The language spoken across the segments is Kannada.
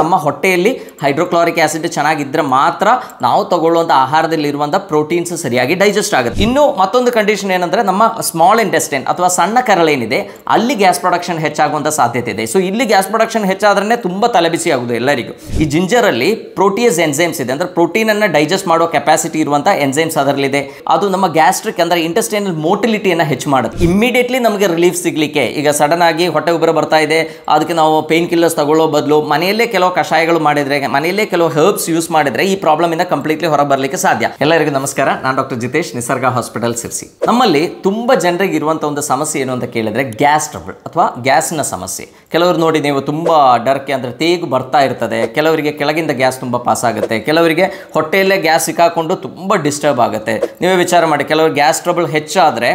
ನಮ್ಮ ಹೊಟ್ಟೆಯಲ್ಲಿ ಹೈಡ್ರೋಕ್ಲೋರಿಕ್ ಆಸಿಡ್ ಚೆನ್ನಾಗಿದ್ದರೆ ಮಾತ್ರ ನಾವು ತಗೊಳ್ಳುವಂತಹ ಆಹಾರದಲ್ಲಿ ಇರುವಂಥ ಪ್ರೋಟೀನ್ಸ್ ಸರಿಯಾಗಿ ಡೈಜೆಸ್ಟ್ ಆಗುತ್ತೆ ಇನ್ನು ಮತ್ತೊಂದು ಕಂಡೀಷನ್ ಏನಂದ್ರೆ ನಮ್ಮ ಸ್ಮಾಲ್ ಇಂಟೆಸ್ಟೈನ್ ಅಥವಾ ಸಣ್ಣ ಏನಿದೆ ಅಲ್ಲಿ ಗ್ಯಾಸ್ ಪ್ರೊಡಕ್ಷನ್ ಹೆಚ್ಚಾಗುವಂಥ ಸಾಧ್ಯತೆ ಇದೆ ಸೊ ಇಲ್ಲಿ ಗ್ಯಾಸ್ ಪ್ರೊಡಕ್ಷನ್ ಹೆಚ್ಚಾದ್ರೆ ತುಂಬಾ ತಲೆಬಿಸಿ ಆಗೋದು ಎಲ್ಲರಿಗೂ ಈ ಜಿಂಜರಲ್ಲಿ ಪ್ರೋಟೀನ್ಸ್ ಎನ್ಸೈಮ್ಸ್ ಇದೆ ಪ್ರೋಟೀನ್ ಪ್ರೋಟೀನನ್ನು ಡೈಜೆಸ್ಟ್ ಮಾಡುವ ಕೆಪಾಸಿಟಿ ಇರುವಂಥ ಎನ್ಸೈಮ್ಸ್ ಅದರಲ್ಲಿದೆ ಅದು ನಮ್ಮ ಗ್ಯಾಸ್ಟ್ರಿಕ್ ಅಂದರೆ ಇಂಟೆಸ್ಟೈನಲ್ ಮೋಟಿಲಿಟಿಯನ್ನು ಹೆಚ್ಚು ಮಾಡುತ್ತೆ ಇಮ್ಮಿಡಿಯೇಟ್ಲಿ ನಮಗೆ ರಿಲೀಫ್ ಸಿಗಲಿಕ್ಕೆ ಈಗ ಸಡನ್ ಆಗಿ ಹೊಟ್ಟೆ ಉಬ್ಬರ ಬರ್ತಾ ಇದೆ ಅದಕ್ಕೆ ನಾವು ಪೇನ್ ಕಿಲ್ಲರ್ಸ್ ತಗೊಳ್ಳೋ ಬದಲು ಮನೆಯಲ್ಲೇ ಕೆಲವು ಕೆಲವು ಕಷಾಯಗಳು ಮಾಡಿದ್ರೆ ಮನೆಯಲ್ಲೇ ಕೆಲವು ಹರ್ಬ್ಸ್ ಯೂಸ್ ಮಾಡಿದ್ರೆ ಈ ಪ್ರಾಬ್ಲಮ್ ಇಂದ ಕಂಪ್ಲೀಟ್ಲಿ ಹೊರ ಬರಲಿಕ್ಕೆ ಸಾಧ್ಯ ಎಲ್ಲರಿಗೂ ನಮಸ್ಕಾರ ನಾನು ಡಾಕ್ಟರ್ ಜಿತೇಶ್ ನಿಸರ್ಗ ಹಾಸ್ಪಿಟಲ್ ಸಿರ್ಸಿ ನಮ್ಮಲ್ಲಿ ತುಂಬಾ ಜನರಿಗೆ ಇರುವಂತಹ ಒಂದು ಸಮಸ್ಯೆ ಏನು ಅಂತ ಕೇಳಿದ್ರೆ ಗ್ಯಾಸ್ ಟ್ರಬಲ್ ಅಥವಾ ಗ್ಯಾಸ್ನ ಸಮಸ್ಯೆ ಕೆಲವರು ನೋಡಿ ನೀವು ತುಂಬ ಡರ್ಕೆ ಅಂದರೆ ತೇಗು ಬರ್ತಾ ಇರ್ತದೆ ಕೆಲವರಿಗೆ ಕೆಳಗಿಂದ ಗ್ಯಾಸ್ ತುಂಬ ಪಾಸ್ ಆಗುತ್ತೆ ಕೆಲವರಿಗೆ ಹೊಟ್ಟೆಯಲ್ಲೇ ಗ್ಯಾಸ್ ಸಿಕ್ಕಾಕೊಂಡು ತುಂಬ ಡಿಸ್ಟರ್ಬ್ ಆಗುತ್ತೆ ನೀವೇ ವಿಚಾರ ಮಾಡಿ ಕೆಲವರು ಗ್ಯಾಸ್ ಟ್ರಬಲ್ ಹೆಚ್ಚಾದರೆ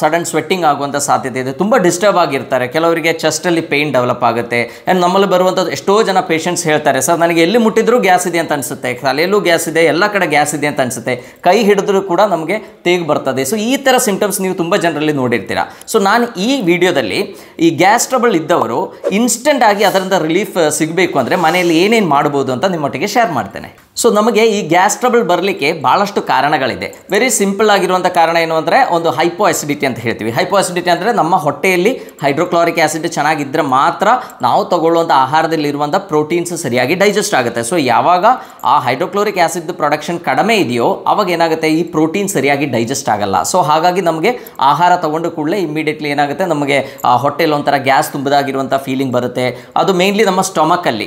ಸಡನ್ ಸ್ವೆಟ್ಟಿಂಗ್ ಆಗುವಂಥ ಸಾಧ್ಯತೆ ಇದೆ ತುಂಬ ಡಿಸ್ಟರ್ಬ್ ಆಗಿರ್ತಾರೆ ಕೆಲವರಿಗೆ ಚೆಸ್ಟಲ್ಲಿ ಪೇಯ್ನ್ ಡೆವಲಪ್ ಆಗುತ್ತೆ ಆ್ಯಂಡ್ ನಮ್ಮಲ್ಲಿ ಬರುವಂಥದ್ದು ಎಷ್ಟೋ ಜನ ಪೇಷಂಟ್ಸ್ ಹೇಳ್ತಾರೆ ಸರ್ ನನಗೆ ಎಲ್ಲಿ ಮುಟ್ಟಿದ್ರೂ ಗ್ಯಾಸ್ ಇದೆ ಅಂತ ಅನಿಸುತ್ತೆ ತಲೆಯಲ್ಲೂ ಗ್ಯಾಸ್ ಇದೆ ಎಲ್ಲ ಕಡೆ ಗ್ಯಾಸ್ ಇದೆ ಅಂತ ಅನಿಸುತ್ತೆ ಕೈ ಹಿಡಿದ್ರೂ ಕೂಡ ನಮಗೆ ತೇಗು ಬರ್ತದೆ ಸೊ ಈ ಥರ ಸಿಂಟಮ್ಸ್ ನೀವು ತುಂಬ ಜನರಲ್ಲಿ ನೋಡಿರ್ತೀರಾ ಸೊ ನಾನು ಈ ವಿಡಿಯೋದಲ್ಲಿ ಈ ಗ್ಯಾಸ್ ಟ್ರಬಲ್ ಇದ್ದವ ಅವರು ಇನ್ಸ್ಟೆಂಟ್ ಆಗಿ ಅದರಿಂದ ರಿಲೀಫ್ ಸಿಗಬೇಕು ಅಂದರೆ ಮನೆಯಲ್ಲಿ ಏನೇನು ಮಾಡ್ಬೋದು ಅಂತ ನಿಮ್ಮೊಟ್ಟಿಗೆ ಶೇರ್ ಮಾಡ್ತೇನೆ ಸೊ ನಮಗೆ ಈ ಗ್ಯಾಸ್ ಟ್ರಬಲ್ ಬರಲಿಕ್ಕೆ ಭಾಳಷ್ಟು ಕಾರಣಗಳಿದೆ ವೆರಿ ಸಿಂಪಲ್ ಆಗಿರುವಂಥ ಕಾರಣ ಏನು ಅಂದರೆ ಒಂದು ಹೈಪೋ ಆಸಿಡಿಟಿ ಅಂತ ಹೇಳ್ತೀವಿ ಹೈಪೋ ಆಸಿಡಿಟಿ ಅಂದರೆ ನಮ್ಮ ಹೊಟ್ಟೆಯಲ್ಲಿ ಹೈಡ್ರೋಕ್ಲೋರಿಕ್ ಆ್ಯಸಿಡ್ ಚೆನ್ನಾಗಿದ್ದರೆ ಮಾತ್ರ ನಾವು ತಗೊಳ್ಳುವಂಥ ಆಹಾರದಲ್ಲಿರುವಂಥ ಪ್ರೋಟೀನ್ಸ್ ಸರಿಯಾಗಿ ಡೈಜೆಸ್ಟ್ ಆಗುತ್ತೆ ಸೊ ಯಾವಾಗ ಆ ಹೈಡ್ರೋಕ್ಲೋರಿಕ್ ಆ್ಯಸಿಡ್ ಪ್ರೊಡಕ್ಷನ್ ಕಡಿಮೆ ಇದೆಯೋ ಅವಾಗ ಏನಾಗುತ್ತೆ ಈ ಪ್ರೋಟೀನ್ ಸರಿಯಾಗಿ ಡೈಜೆಸ್ಟ್ ಆಗಲ್ಲ ಸೊ ಹಾಗಾಗಿ ನಮಗೆ ಆಹಾರ ತಗೊಂಡು ಕೂಡಲೇ ಇಮಿಡಿಯೇಟ್ಲಿ ಏನಾಗುತ್ತೆ ನಮಗೆ ಹೊಟ್ಟೆಯಲ್ಲಿ ಒಂಥರ ಗ್ಯಾಸ್ ತುಂಬದಾಗಿರೋ ಆಗಿರುವಂಥ ಫೀಲಿಂಗ್ ಬರುತ್ತೆ ಅದು ಮೇನ್ಲಿ ನಮ್ಮ ಸ್ಟೊಮಕಲ್ಲಿ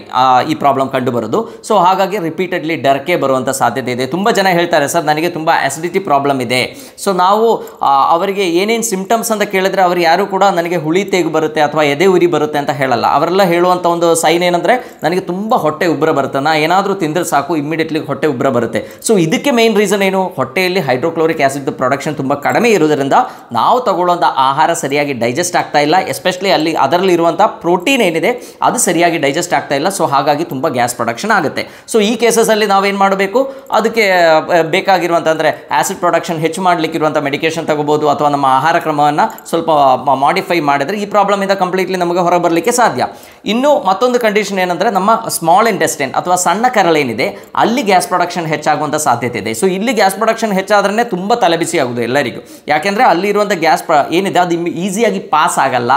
ಈ ಪ್ರಾಬ್ಲಮ್ ಕಂಡು ಬರೋದು ಸೊ ಹಾಗಾಗಿ ರಿಪೀಟೆಡ್ಲಿ ಡರ್ಕೆ ಬರುವಂಥ ಸಾಧ್ಯತೆ ಇದೆ ತುಂಬ ಜನ ಹೇಳ್ತಾರೆ ಸರ್ ನನಗೆ ತುಂಬ ಆ್ಯಸಿಡಿಟಿ ಪ್ರಾಬ್ಲಮ್ ಇದೆ ಸೊ ನಾವು ಅವರಿಗೆ ಏನೇನು ಸಿಮ್ಟಮ್ಸ್ ಅಂತ ಕೇಳಿದ್ರೆ ಅವ್ರು ಯಾರು ಕೂಡ ನನಗೆ ಹುಳಿ ತೆಗೆ ಬರುತ್ತೆ ಅಥವಾ ಎದೆ ಉರಿ ಬರುತ್ತೆ ಅಂತ ಹೇಳಲ್ಲ ಅವರೆಲ್ಲ ಹೇಳುವಂಥ ಒಂದು ಸೈನ್ ಏನಂದರೆ ನನಗೆ ತುಂಬ ಹೊಟ್ಟೆ ಉಬ್ಬರ ಬರುತ್ತೆ ನಾ ಏನಾದರೂ ತಿಂದರೆ ಸಾಕು ಇಮ್ಮಿಡಿಯೇಟ್ಲಿ ಹೊಟ್ಟೆ ಉಬ್ಬರ ಬರುತ್ತೆ ಸೊ ಇದಕ್ಕೆ ಮೇನ್ ರೀಸನ್ ಏನು ಹೊಟ್ಟೆಯಲ್ಲಿ ಹೈಡ್ರೋಕ್ಲೋರಿಕ್ ಆ್ಯಸಿಡ್ ಪ್ರೊಡಕ್ಷನ್ ತುಂಬ ಕಡಿಮೆ ಇರೋದ್ರಿಂದ ನಾವು ತಗೊಳ್ಳೋಂಥ ಆಹಾರ ಸರಿಯಾಗಿ ಡೈಜೆಸ್ಟ್ ಆಗ್ತಾ ಇಲ್ಲ ಎಸ್ಪೆಷಲಿ ಅಲ್ಲಿ ಅದರಲ್ಲಿ ಇರುವಂಥ ಪ್ರೋಟೀನ್ ಏನಿದೆ ಅದು ಸರಿಯಾಗಿ ಡೈಜೆಸ್ಟ್ ಆಗ್ತಾ ಇಲ್ಲ ಸೊ ಹಾಗಾಗಿ ತುಂಬ ಗ್ಯಾಸ್ ಪ್ರೊಡಕ್ಷನ್ ಆಗುತ್ತೆ ಸೊ ಈ ಕೇಸಸಲ್ಲಿ ನಾವೇನು ಮಾಡಬೇಕು ಅದಕ್ಕೆ ಬೇಕಾಗಿರುವಂಥ ಅಂದರೆ ಆ್ಯಸಿಡ್ ಪ್ರೊಡಕ್ಷನ್ ಹೆಚ್ಚು ಮಾಡಲಿಕ್ಕಿರುವಂಥ ಮೆಡಿಕೇಷನ್ ತಗೋಬೋದು ಅಥವಾ ನಮ್ಮ ಆಹಾರ ಕ್ರಮವನ್ನು ಸ್ವಲ್ಪ ಮಾಡಿಫೈ ಮಾಡಿದರೆ ಈ ಪ್ರಾಬ್ಲಮ್ ಇಂದ ಕಂಪ್ಲೀಟ್ಲಿ ನಮಗೆ ಬರಲಿಕ್ಕೆ ಸಾಧ್ಯ ಇನ್ನು ಮತ್ತೊಂದು ಕಂಡೀಷನ್ ಏನಂದರೆ ನಮ್ಮ ಸ್ಮಾಲ್ ಇಂಟೆಸ್ಟೈನ್ ಅಥವಾ ಸಣ್ಣ ಕರಳೇನಿದೆ ಅಲ್ಲಿ ಗ್ಯಾಸ್ ಪ್ರೊಡಕ್ಷನ್ ಹೆಚ್ಚಾಗುವಂಥ ಸಾಧ್ಯತೆ ಇದೆ ಸೊ ಇಲ್ಲಿ ಗ್ಯಾಸ್ ಪ್ರೊಡಕ್ಷನ್ ಹೆಚ್ಚಾದ್ರೆ ತುಂಬ ತಲೆಬಿಸಿ ಆಗೋದು ಎಲ್ಲರಿಗೂ ಯಾಕೆಂದರೆ ಅಲ್ಲಿರುವಂಥ ಗ್ಯಾಸ್ ಪ್ರ ಏನಿದೆ ಅದು ಈಸಿಯಾಗಿ ಪಾಸ್ ಆಗಲ್ಲ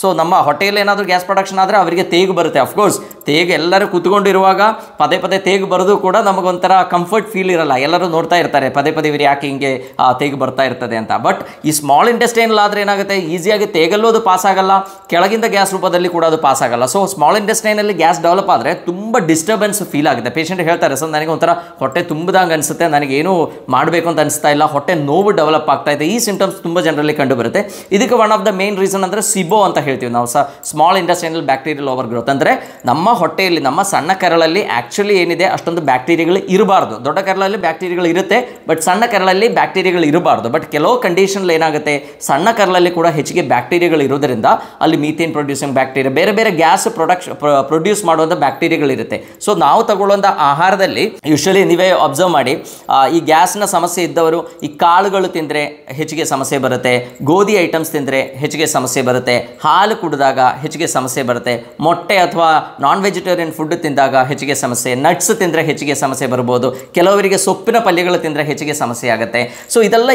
ಸೊ ನಮ್ಮ ಹೊಟ್ಟೆಯಲ್ಲಿ ಏನಾದರೂ ಗ್ಯಾಸ್ ಪ್ರೊಡಕ್ಷನ್ ಆದರೆ ಅವರಿಗೆ ತೇಗು ಬರುತ್ತೆ ಅಫ್ಕೋರ್ಸ್ ತೇಗ ಎಲ್ಲರೂ ಕೂತ್ಕೊಂಡಿರುವಾಗ ಪದೇ ಪದೇ ತೇಗ್ ಬರೋದು ಕೂಡ ನಮಗೊಂಥರ ಕಂಫರ್ಟ್ ಫೀಲ್ ಇರಲ್ಲ ಎಲ್ಲರೂ ನೋಡ್ತಾ ಇರ್ತಾರೆ ಪದೇ ಪದೇ ಇವ್ರು ಯಾಕೆ ಹಿಂಗೆ ತೇಗ್ ಬರ್ತಾ ಇರ್ತದೆ ಅಂತ ಬಟ್ ಈ ಸ್ಮಾಲ್ ಇಂಡಸ್ಟ್ರಿಯಲ್ ಆದರೆ ಏನಾಗುತ್ತೆ ಈಸಿಯಾಗಿ ತೇಗಲ್ಲೂ ಅದು ಪಾಸ್ ಆಗಲ್ಲ ಕೆಳಗಿಂದ ಗ್ಯಾಸ್ ರೂಪದಲ್ಲಿ ಕೂಡ ಅದು ಪಾಸ್ ಆಗಲ್ಲ ಸೊ ಸ್ಮಾಲ್ ಇಂಡಸ್ಟ್ರೇನಲ್ಲಿ ಗ್ಯಾಸ್ ಡೆವಲಪ್ ಆದರೆ ತುಂಬ ಡಿಸ್ಟರ್ಬೆನ್ಸ್ ಫೀಲ್ ಆಗುತ್ತೆ ಪೇಷಂಟ್ ಹೇಳ್ತಾರೆ ಸರ್ ನನಗೆ ಒಂಥರ ಹೊಟ್ಟೆ ತುಂಬಿದಂಗೆ ಅನಿಸುತ್ತೆ ನನಗೇನು ಮಾಡಬೇಕು ಅಂತ ಅನಿಸ್ತಾ ಇಲ್ಲ ಹೊಟ್ಟೆ ನೋವು ಡೆವಲಪ್ ಆಗ್ತಾ ಇದೆ ಈ ಸಿಂಟಮ್ಸ್ ತುಂಬ ಜನರಲ್ಲಿ ಕಂಡುಬರುತ್ತೆ ಇದಕ್ಕೆ one of the main reason ಅಂದರೆ ಸಿಬೋ ಅಂತ ಹೇಳ್ತೀವಿ ನಾವು ಸ small industrial bacterial over growth ಅಂದರೆ ನಮ್ಮ ಹೊಟ್ಟೆಯಲ್ಲಿ ನಮ್ಮ ಸಣ್ಣ ಕರಳಲ್ಲಿ ಆ್ಯಕ್ಚುಲಿ ಏನಿದೆ ಅಷ್ಟೊಂದು ಬ್ಯಾಕ್ಟೀರಿಯಾಗಳು ಇರಬಾರ್ದು ದೊಡ್ಡ ಕರಳಲ್ಲಿ ಬ್ಯಾಕ್ಟೀರಿಯಾಗಳು ಇರುತ್ತೆ ಬಟ್ ಸಣ್ಣ ಕರಳಲ್ಲಿ ಬ್ಯಾಕ್ಟೀರಿಯಾಗಳು ಇರಬಾರ್ದು ಬಟ್ ಕೆಲವು ಕಂಡೀಷನ್ ಏನಾಗುತ್ತೆ ಸಣ್ಣ ಕರಳಲ್ಲಿ ಕೂಡ ಹೆಚ್ಚಿಗೆ ಬ್ಯಾಕ್ಟೀರಿಯಾಗಳು ಇರೋದರಿಂದ ಅಲ್ಲಿ ಮೀಥೇನ್ ಪ್ರೊಡ್ಯೂಸಿಂಗ್ ಬ್ಯಾಕ್ಟೀರಿಯಾ ಬೇರೆ ಬೇರೆ ಗ್ಯಾಸ್ ಪ್ರೊಡಕ್ಷ ಪ್ರೊಡ್ಯೂಸ್ ಮಾಡುವಂಥ ಬ್ಯಾಕ್ಟೀರಿಯಾಗಳಿರುತ್ತೆ ಸೊ ನಾವು ತಗೊಳ್ಳುವಂಥ ಆಹಾರದಲ್ಲಿ ಯೂಶಲಿ ನೀವೇ ಅಬ್ಸರ್ವ್ ಮಾಡಿ ಈ ಗ್ಯಾಸ್ನ ಸಮಸ್ಯೆ ಇದ್ದವರು ಈ ಕಾಳುಗಳು ತಿಂದರೆ ಹೆಚ್ಚಿಗೆ ಸಮಸ್ಯೆ ಬರುತ್ತೆ ಗೋಧಿ ಐಟಮ್ಸ್ ತಿಂದರೆ ಹೆಚ್ಚಿಗೆ ಸಮಸ್ಯೆ ಬರುತ್ತೆ ಹಾಲು ಕುಡಿದಾಗ ಹೆಚ್ಚಿಗೆ ಸಮಸ್ಯೆ ಬರುತ್ತೆ ಮೊಟ್ಟೆ ಅಥವಾ ನಾನ್ ವೆಜಿಟೇರಿಯನ್ ಫುಡ್ ತಿಂದಾಗ ಹೆಚ್ಚಿಗೆ ಸಮಸ್ಯೆ ನಟ್ಸ್ ತಿಂದರೆ ಹೆಚ್ಚಿಗೆ ಸಮಸ್ಯೆ ಬರ್ಬೋದು ಕೆಲವರಿಗೆ ಸೊಪ್ಪಿನ ಪಲ್ಯಗಳು ತಿಂದರೆ ಹೆಚ್ಚಿಗೆ ಸಮಸ್ಯೆ ಆಗುತ್ತೆ ಸೊ ಇದೆಲ್ಲ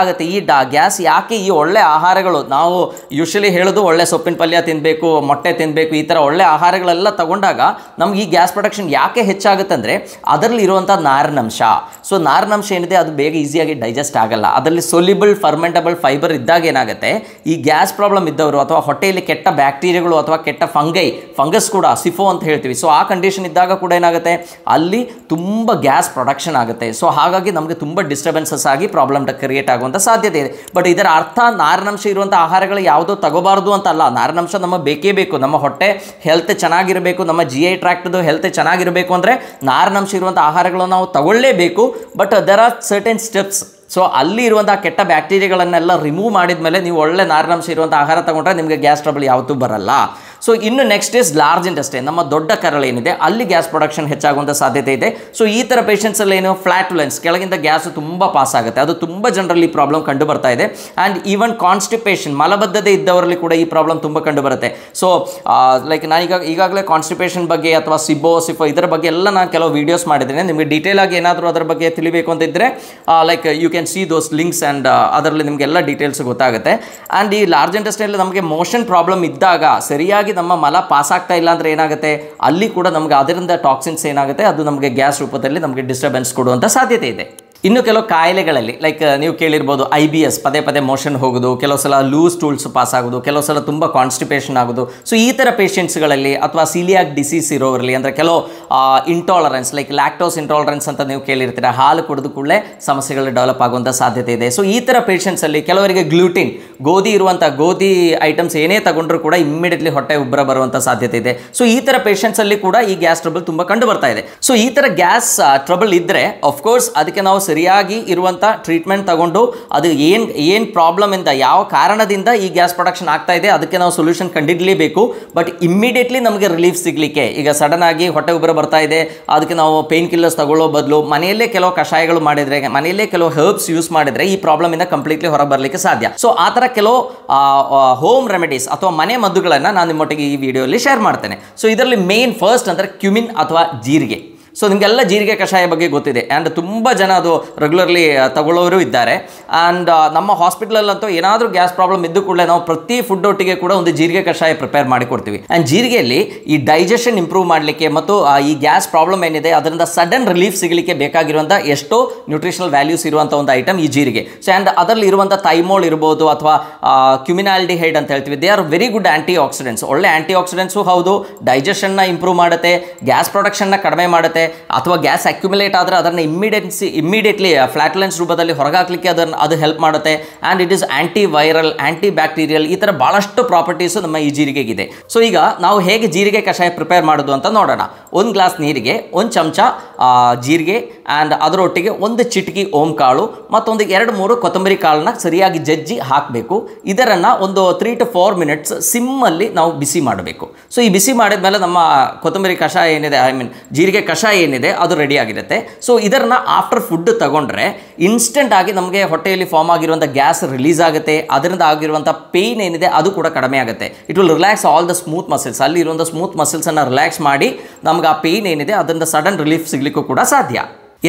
ಆಗುತ್ತೆ ಈ ಡಾ ಗ್ಯಾಸ್ ಯಾಕೆ ಈ ಒಳ್ಳೆ ಆಹಾರಗಳು ನಾವು ಯೂಶಲಿ ಹೇಳೋದು ಒಳ್ಳೆ ಸೊಪ್ಪಿನ ಪಲ್ಯ ತಿನ್ನಬೇಕು ಮೊಟ್ಟೆ ತಿನ್ನಬೇಕು ಈ ಥರ ಒಳ್ಳೆ ಆಹಾರಗಳೆಲ್ಲ ತಗೊಂಡಾಗ ನಮ್ಗೆ ಈ ಗ್ಯಾಸ್ ಪ್ರೊಡಕ್ಷನ್ ಯಾಕೆ ಹೆಚ್ಚಾಗುತ್ತೆ ಅಂದರೆ ಅದರಲ್ಲಿ ಇರುವಂಥ ನಾರಿನಂಶ ಸೊ ನಾರಿನಂಶ ಏನಿದೆ ಅದು ಬೇಗ ಈಸಿಯಾಗಿ ಡೈಜೆಸ್ಟ್ ಆಗಲ್ಲ ಅದರಲ್ಲಿ ಸೊಲಿಬಲ್ ಫರ್ಮೆಂಟಬಲ್ ಫೈಬರ್ ಇದ್ದಾಗ ಏನಾಗುತ್ತೆ ಈ ಗ್ಯಾಸ್ ಪ್ರಾಬ್ಲಮ್ ಇದ್ದವರು ಅಥವಾ ಹೊಟ್ಟೆಯಲ್ಲಿ ಕೆಟ್ಟ ಬ್ಯಾಕ್ಟೀರಿಯಾಗಳು ಅಥವಾ ಕೆಟ್ಟ ಫಂಗೈ ಫಂಗಸ್ ಕೂಡ ಸಿಫೋ ಅಂತ ಹೇಳ್ತೀವಿ ಸೊ ಆ ಕಂಡೀಷನ್ ಇದ್ದಾಗ ಕೂಡ ಏನಾಗುತ್ತೆ ಅಲ್ಲಿ ತುಂಬ ಗ್ಯಾಸ್ ಪ್ರೊಡಕ್ಷನ್ ಆಗುತ್ತೆ ಸೊ ಹಾಗಾಗಿ ನಮಗೆ ತುಂಬ ಡಿಸ್ಟರ್ಬೆನ್ಸಸ್ ಆಗಿ ಪ್ರಾಬ್ಲಮ್ ಕ್ರಿಯೇಟ್ ಆಗುವಂಥ ಸಾಧ್ಯತೆ ಇದೆ ಬಟ್ ಇದರ ಅರ್ಥ ನಾರಿನಂಶ ಇರುವಂಥ ಆಹಾರಗಳು ಯಾವುದೋ ತಗೋಬಾರ್ದು ಅಂತ ಅಲ್ಲ ನಾರಿನಂಶ ನಮ್ಮ ಬೇಕೇ ಬೇಕು ನಮ್ಮ ಹೊಟ್ಟೆ ಹೆಲ್ತ್ ಚೆನ್ನಾಗಿರಬೇಕು ನಮ್ಮ ಜಿ ಐ ಟ್ರ್ಯಾಕ್ಟ್ದು ಹೆಲ್ತ್ ಚೆನ್ನಾಗಿರಬೇಕು ಅಂದರೆ ನಾರಿನಂಶ ಇರುವಂಥ ಆಹಾರಗಳನ್ನು ನಾವು ತಗೊಳ್ಳೇಬೇಕು but there are certain steps so ಅಲ್ಲಿ ಇರುವಂಥ ಕೆಟ್ಟ ಬ್ಯಾಕ್ಟೀರಿಯಾಗಳನ್ನೆಲ್ಲ ರಿಮೂವ್ ಮಾಡಿದ ಮೇಲೆ ನೀವು ಒಳ್ಳೆ ನಾರಿನಂಶ ಇರುವಂಥ ಆಹಾರ ತಗೊಂಡ್ರೆ ನಿಮಗೆ ಗ್ಯಾಸ್ ಟ್ರಬಲ್ ಯಾವತ್ತೂ ಬರಲ್ಲ ಸೊ ಇನ್ನು ನೆಕ್ಸ್ಟ್ ಇಸ್ ಲಾರ್ಜ್ ಇಂಡಸ್ಟ್ರಿ ನಮ್ಮ ದೊಡ್ಡ ಕರಳೇನಿದೆ ಅಲ್ಲಿ ಗ್ಯಾಸ್ ಪ್ರೊಡಕ್ಷನ್ ಹೆಚ್ಚಾಗುವಂಥ ಸಾಧ್ಯತೆ ಇದೆ ಸೊ ಈ ಥರ ಪೇಷೆಂಟ್ಸಲ್ಲಿ ಏನು ಲೆನ್ಸ್ ಕೆಳಗಿಂದ ಗ್ಯಾಸ್ ತುಂಬ ಪಾಸ್ ಆಗುತ್ತೆ ಅದು ತುಂಬ ಜನರಲ್ಲಿ ಪ್ರಾಬ್ಲಮ್ ಕಂಡು ಬರ್ತಾ ಇದೆ ಆ್ಯಂಡ್ ಈವನ್ ಕಾನ್ಸ್ಟಿಪೇಷನ್ ಮಲಬದ್ಧತೆ ಇದ್ದವರಲ್ಲಿ ಕೂಡ ಈ ಪ್ರಾಬ್ಲಮ್ ತುಂಬ ಕಂಡು ಬರುತ್ತೆ ಸೊ ಲೈಕ್ ನಾನೀಗ ಈಗಾಗಲೇ ಕಾನ್ಸ್ಟಿಪೇಷನ್ ಬಗ್ಗೆ ಅಥವಾ ಸಿಬೋ ಸಿಫೋ ಇದರ ಬಗ್ಗೆ ಎಲ್ಲ ನಾನು ಕೆಲವು ವಿಡಿಯೋಸ್ ಮಾಡಿದ್ದೇನೆ ನಿಮಗೆ ಡೀಟೇಲ್ ಆಗಿ ಏನಾದರೂ ಅದರ ಬಗ್ಗೆ ತಿಳಿಬೇಕು ಅಂತಿದ್ದರೆ like you can see those links and ಅದರಲ್ಲಿ ನಿಮಗೆಲ್ಲ ಡೀಟೇಲ್ಸ್ ಗೊತ್ತಾಗುತ್ತೆ ಆ್ಯಂಡ್ ಈ ಲಾರ್ಜ್ ಇಂಡಸ್ಟ್ರಿಯಲ್ಲಿ ನಮಗೆ ಮೋಷನ್ ಪ್ರಾಬ್ಲಮ್ ಇದ್ದಾಗ ಸರಿಯಾಗಿ ನಮ್ಮ ಮಲ ಪಾಸ್ ಆಗ್ತಾ ಇಲ್ಲ ಅಂದರೆ ಏನಾಗುತ್ತೆ ಅಲ್ಲಿ ಕೂಡ ನಮಗೆ ಅದರಿಂದ ಟಾಕ್ಸಿನ್ಸ್ ಏನಾಗುತ್ತೆ ಅದು ನಮಗೆ ಗ್ಯಾಸ್ ರೂಪದಲ್ಲಿ ನಮಗೆ ಡಿಸ್ಟರ್ಬೆನ್ಸ್ ಕೊಡುವಂಥ ಸಾಧ್ಯತೆ ಇದೆ ಇನ್ನು ಕೆಲವು ಕಾಯಿಲೆಗಳಲ್ಲಿ ಲೈಕ್ ನೀವು ಕೇಳಿರ್ಬೋದು ಐ ಬಿ ಎಸ್ ಪದೇ ಪದೇ ಮೋಷನ್ ಹೋಗೋದು ಕೆಲವು ಸಲ ಲೂಸ್ ಟೂಲ್ಸ್ ಪಾಸ್ ಆಗೋದು ಕೆಲವು ಸಲ ತುಂಬ ಕಾನ್ಸ್ಟಿಪೇಷನ್ ಆಗೋದು ಸೊ ಈ ಥರ ಪೇಷೆಂಟ್ಸ್ಗಳಲ್ಲಿ ಅಥವಾ ಸಿಲಿಯಾಕ್ ಡಿಸೀಸ್ ಇರೋರಲ್ಲಿ ಅಂದರೆ ಕೆಲವು ಇಂಟಾಲರೆನ್ಸ್ ಲೈಕ್ ಲ್ಯಾಕ್ಟೋಸ್ ಇಂಟಾಲರೆನ್ಸ್ ಅಂತ ನೀವು ಕೇಳಿರ್ತೀರ ಹಾಲು ಕುಡಿದು ಕೂಡಲೇ ಸಮಸ್ಯೆಗಳು ಡೆವಲಪ್ ಆಗುವಂಥ ಸಾಧ್ಯತೆ ಇದೆ ಸೊ ಈ ಥರ ಪೇಷೆಂಟ್ಸಲ್ಲಿ ಕೆಲವರಿಗೆ ಗ್ಲೂಟಿನ್ ಗೋಧಿ ಇರುವಂಥ ಗೋಧಿ ಐಟಮ್ಸ್ ಏನೇ ತಗೊಂಡ್ರೂ ಕೂಡ ಇಮ್ಮಿಡಿಯೇಟ್ಲಿ ಹೊಟ್ಟೆ ಉಬ್ಬರ ಬರುವಂಥ ಸಾಧ್ಯತೆ ಇದೆ ಸೊ ಈ ಥರ ಪೇಷೆಂಟ್ಸಲ್ಲಿ ಕೂಡ ಈ ಗ್ಯಾಸ್ ಟ್ರಬಲ್ ತುಂಬ ಕಂಡು ಬರ್ತಾ ಇದೆ ಸೊ ಈ ಥರ ಗ್ಯಾಸ್ ಟ್ರಬಲ್ ಇದ್ದರೆ ಅಫ್ಕೋರ್ಸ್ ಅದಕ್ಕೆ ನಾವು ಸರಿಯಾಗಿ ಇರುವಂಥ ಟ್ರೀಟ್ಮೆಂಟ್ ತಗೊಂಡು ಅದು ಏನು ಏನು ಪ್ರಾಬ್ಲಮ್ ಇಂದ ಯಾವ ಕಾರಣದಿಂದ ಈ ಗ್ಯಾಸ್ ಪ್ರೊಡಕ್ಷನ್ ಆಗ್ತಾ ಇದೆ ಅದಕ್ಕೆ ನಾವು ಸೊಲ್ಯೂಷನ್ ಕಂಡಿಡಲೇಬೇಕು ಬಟ್ ಇಮ್ಮಿಡಿಯೇಟ್ಲಿ ನಮಗೆ ರಿಲೀಫ್ ಸಿಗಲಿಕ್ಕೆ ಈಗ ಸಡನ್ ಆಗಿ ಹೊಟ್ಟೆ ಉಬ್ಬರ ಬರ್ತಾ ಇದೆ ಅದಕ್ಕೆ ನಾವು ಪೇನ್ ಕಿಲ್ಲರ್ಸ್ ತಗೊಳ್ಳೋ ಬದಲು ಮನೆಯಲ್ಲೇ ಕೆಲವು ಕಷಾಯಗಳು ಮಾಡಿದರೆ ಮನೆಯಲ್ಲೇ ಕೆಲವು ಹರ್ಬ್ಸ್ ಯೂಸ್ ಮಾಡಿದರೆ ಈ ಪ್ರಾಬ್ಲಮ್ ಇಂದ ಕಂಪ್ಲೀಟ್ಲಿ ಹೊರ ಬರಲಿಕ್ಕೆ ಸಾಧ್ಯ ಸೊ ಆ ಥರ ಕೆಲವು ಹೋಮ್ ರೆಮಿಡೀಸ್ ಅಥವಾ ಮನೆ ಮದ್ದುಗಳನ್ನು ನಾನು ನಿಮ್ಮೊಟ್ಟಿಗೆ ಈ ವಿಡಿಯೋಲಿ ಶೇರ್ ಮಾಡ್ತೇನೆ ಸೊ ಇದರಲ್ಲಿ ಮೇನ್ ಫಸ್ಟ್ ಅಂದರೆ ಕ್ಯುಮಿನ್ ಅಥವಾ ಜೀರಿಗೆ ಸೊ ನಿಮಗೆಲ್ಲ ಜೀರಿಗೆ ಕಷಾಯ ಬಗ್ಗೆ ಗೊತ್ತಿದೆ ಆ್ಯಂಡ್ ತುಂಬ ಜನ ಅದು ರೆಗ್ಯುಲರ್ಲಿ ತಗೊಳ್ಳೋರು ಇದ್ದಾರೆ ಆ್ಯಂಡ್ ನಮ್ಮ ಹಾಸ್ಪಿಟ್ಲಲ್ಲಂತೂ ಏನಾದರೂ ಗ್ಯಾಸ್ ಪ್ರಾಬ್ಲಮ್ ಇದ್ದು ಕೂಡಲೇ ನಾವು ಪ್ರತಿ ಫುಡ್ ಒಟ್ಟಿಗೆ ಕೂಡ ಒಂದು ಜೀರಿಗೆ ಕಷಾಯ ಪ್ರಿಪೇರ್ ಮಾಡಿಕೊಡ್ತೀವಿ ಆ್ಯಂಡ್ ಜೀರಿಗೆಯಲ್ಲಿ ಈ ಡೈಜೆಷನ್ ಇಂಪ್ರೂವ್ ಮಾಡಲಿಕ್ಕೆ ಮತ್ತು ಈ ಗ್ಯಾಸ್ ಪ್ರಾಬ್ಲಮ್ ಏನಿದೆ ಅದರಿಂದ ಸಡನ್ ರಿಲೀಫ್ ಸಿಗಲಿಕ್ಕೆ ಬೇಕಾಗಿರುವಂಥ ಎಷ್ಟೋ ನ್ಯೂಟ್ರಿಷನಲ್ ವ್ಯಾಲ್ಯೂಸ್ ಇರುವಂಥ ಒಂದು ಐಟಮ್ ಈ ಜೀರಿಗೆ ಸೊ ಆ್ಯಂಡ್ ಅದರಲ್ಲಿ ಇರುವಂಥ ಥೈಮೋಲ್ ಇರ್ಬೋದು ಅಥವಾ ಕ್ಯುಮಿನಾಲ್ಡಿ ಹೈಡ್ ಅಂತ ಹೇಳ್ತೀವಿ they are very good antioxidants ಒಳ್ಳೆ ಆ್ಯಂಟಿ ಆಕ್ಸಿಡೆಂಟ್ಸು ಹೌದು ಡೈಜೆಷನ್ನ ಇಂಪ್ರೂವ್ ಮಾಡುತ್ತೆ ಗ್ಯಾಸ್ ಪ್ರೊಡಕ್ಷನ್ನ ಕಡಿಮೆ ಮಾಡುತ್ತೆ ಅಥವಾ ಗ್ಯಾಸ್ ಅಕ್ಯುಮುಲೇಟ್ ಆದರೆ ಅದನ್ನು ಇಮ್ಮಿಡಿಯನ್ಸಿ ಇಮ್ಮಿಡಿಯೇಟ್ಲಿ ಫ್ಲಾಟ್ಲೆನ್ಸ್ ರೂಪದಲ್ಲಿ ಹೊರಗಾಕಲಿಕ್ಕೆ ಅದನ್ನು ಅದು ಹೆಲ್ಪ್ ಮಾಡುತ್ತೆ and it is antiviral antibacterial ಈ ಥರ ಭಾಳಷ್ಟು ಪ್ರಾಪರ್ಟೀಸು ನಮ್ಮ ಈ ಜೀರಿಗೆಗಿದೆ ಸೊ ಈಗ ನಾವು ಹೇಗೆ ಜೀರಿಗೆ ಕಷಾಯ ಪ್ರಿಪೇರ್ ಮಾಡೋದು ಅಂತ ನೋಡೋಣ ಒಂದು ಗ್ಲಾಸ್ ನೀರಿಗೆ ಒಂದು ಚಮಚ ಜೀರಿಗೆ ಆ್ಯಂಡ್ ಅದರೊಟ್ಟಿಗೆ ಒಂದು ಚಿಟಕಿ ಓಂ ಕಾಳು ಮತ್ತೊಂದು ಎರಡು ಮೂರು ಕೊತ್ತಂಬರಿ ಕಾಳನ್ನ ಸರಿಯಾಗಿ ಜಜ್ಜಿ ಹಾಕಬೇಕು ಇದರನ್ನು ಒಂದು ತ್ರೀ ಟು ಫೋರ್ ಮಿನಿಟ್ಸ್ ಸಿಮ್ಮಲ್ಲಿ ನಾವು ಬಿಸಿ ಮಾಡಬೇಕು ಸೊ ಈ ಬಿಸಿ ಮಾಡಿದ ಮೇಲೆ ನಮ್ಮ ಕೊತ್ತಂಬರಿ ಕಷಾಯ ಏನಿದೆ ಐ ಮೀನ್ ಜೀರಿಗೆ ಕಷಾಯ ಏನಿದೆ ಅದು ರೆಡಿ ಆಗಿರುತ್ತೆ ಸೊ ಇದನ್ನ ಆಫ್ಟರ್ ಫುಡ್ ತಗೊಂಡ್ರೆ ಇನ್ಸ್ಟೆಂಟ್ ಆಗಿ ನಮಗೆ ಹೊಟ್ಟೆಯಲ್ಲಿ ಫಾರ್ಮ್ ಆಗಿರುವಂಥ ಗ್ಯಾಸ್ ರಿಲೀಸ್ ಆಗುತ್ತೆ ಅದರಿಂದ ಆಗಿರುವಂಥ ಪೇಯ್ನ್ ಏನಿದೆ ಅದು ಕೂಡ ಕಡಿಮೆ ಆಗುತ್ತೆ it will relax all the smooth muscles ಅಲ್ಲಿ ಇರುವಂಥ ಸ್ಮೂತ್ ಮಸಲ್ಸನ್ನು ರಿಲ್ಯಾಕ್ಸ್ ಮಾಡಿ ನಮ್ಗೆ ಆ ಪೇಯ್ನ್ ಏನಿದೆ ಅದರಿಂದ ಸಡನ್ ರಿಲೀಫ್ ಸಿಗಲಿಕ್ಕೂ ಕೂಡ ಸಾಧ್ಯ